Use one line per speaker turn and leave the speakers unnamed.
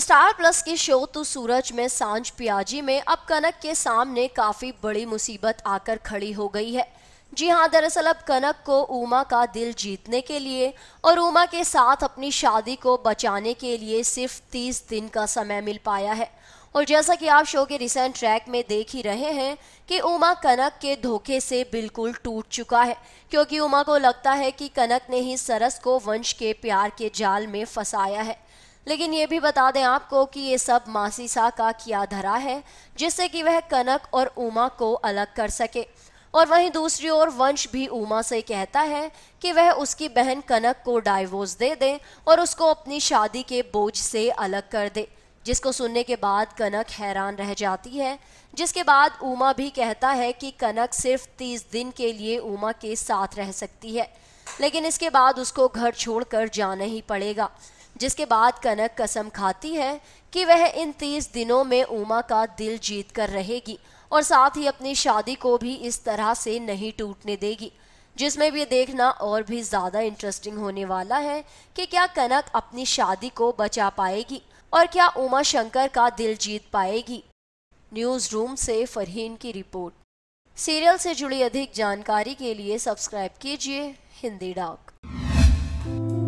star plus के show तो सूरज में सांझ पियाजी में अब कनक के सामने काफी बड़ी मुसीबत आकर खड़ी हो गई है जी हाँ दरअसल अब कनक को उमा का दिल जीतने के लिए और उमा के साथ अपनी शादी को बचाने के लिए सिर्फ तीस दिन का समय मिल पाया है और जैसा कि आप शो के रिसेंट ट्रैक में देख ही रहे हैं कि उमा कनक के धोखे से बिल्कुल टूट चुका है क्योंकि उमा को लगता है कि कनक ने ही सरस को वंश के प्यार के जाल में फंसाया है लेकिन ये भी बता दें आपको कि ये सब मासीसा का किया धरा है जिससे कि वह कनक और उमा को अलग कर सके और वहीं दूसरी ओर वंश भी उमा से कहता है कि वह उसकी बहन कनक को डाइवोर्स दे दे और उसको अपनी शादी के बोझ से अलग कर दे जिसको सुनने के बाद कनक हैरान रह जाती है जिसके बाद उमा भी कहता है कि कनक सिर्फ तीस दिन के लिए उमा के साथ रह सकती है लेकिन इसके बाद उसको घर छोड़कर जाना ही पड़ेगा जिसके बाद कनक कसम खाती है कि वह इन तीस दिनों में उमा का दिल जीत कर रहेगी और साथ ही अपनी शादी को भी इस तरह से नहीं टूटने देगी जिसमें भी देखना और भी ज़्यादा इंटरेस्टिंग होने वाला है कि क्या कनक अपनी शादी को बचा पाएगी और क्या उमा शंकर का दिल जीत पाएगी न्यूज़ रूम से फरहीन की रिपोर्ट सीरियल से जुड़ी अधिक जानकारी के लिए सब्सक्राइब कीजिए हिंदी डाक